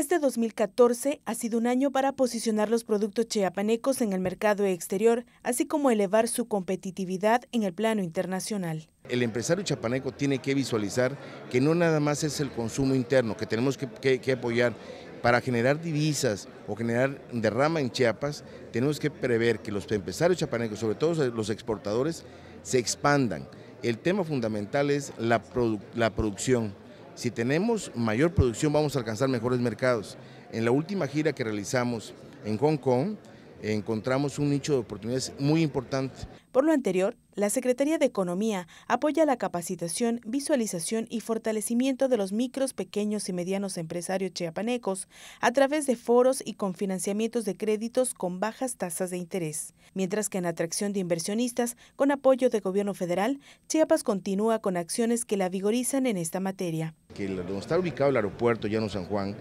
Este 2014 ha sido un año para posicionar los productos chiapanecos en el mercado exterior, así como elevar su competitividad en el plano internacional. El empresario chiapaneco tiene que visualizar que no nada más es el consumo interno, que tenemos que, apoyar para generar divisas o generar derrama en Chiapas, tenemos que prever que los empresarios chiapanecos, sobre todo los exportadores, se expandan. El tema fundamental es la producción. Si tenemos mayor producción vamos a alcanzar mejores mercados. En la última gira que realizamos en Hong Kong, encontramos un nicho de oportunidades muy importante. Por lo anterior, la Secretaría de Economía apoya la capacitación, visualización y fortalecimiento de los micros, pequeños y medianos empresarios chiapanecos a través de foros y con financiamientos de créditos con bajas tasas de interés. Mientras que en atracción de inversionistas, con apoyo del gobierno federal, Chiapas continúa con acciones que la vigorizan en esta materia. Que donde está ubicado el aeropuerto no San Juan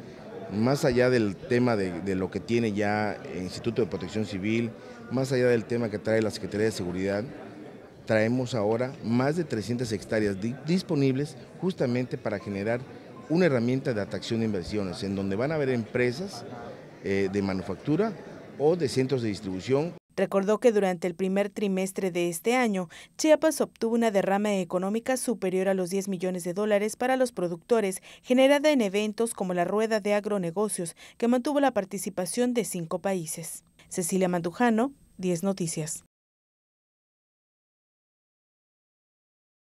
más allá del tema de, lo que tiene ya el Instituto de Protección Civil, más allá del tema que trae la Secretaría de Seguridad, traemos ahora más de 300 hectáreas disponibles justamente para generar una herramienta de atracción de inversiones, en donde van a haber empresas eh, de manufactura o de centros de distribución Recordó que durante el primer trimestre de este año, Chiapas obtuvo una derrama económica superior a los 10 millones de dólares para los productores, generada en eventos como la Rueda de Agronegocios, que mantuvo la participación de cinco países. Cecilia Mandujano, 10 Noticias.